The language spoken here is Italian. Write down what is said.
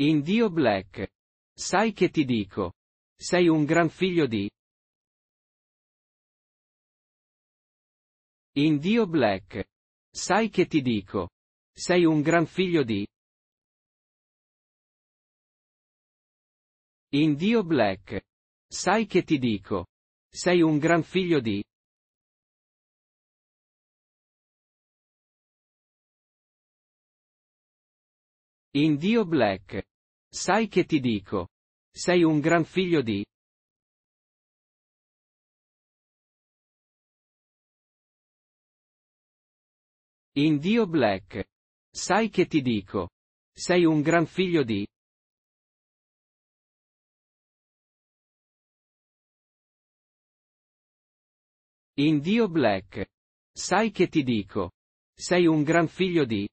In Dio Black. Sai che ti dico? Sei un gran figlio di... In Dio Black. Sai che ti dico? Sei un gran figlio di... In Dio Black. Sai che ti dico? Sei un gran figlio di... In Dio Black. Sai che ti dico. Sei un gran figlio di... In Dio Black. Sai che ti dico. Sei un gran figlio di... In Dio Black. Sai che ti dico. Sei un gran figlio di...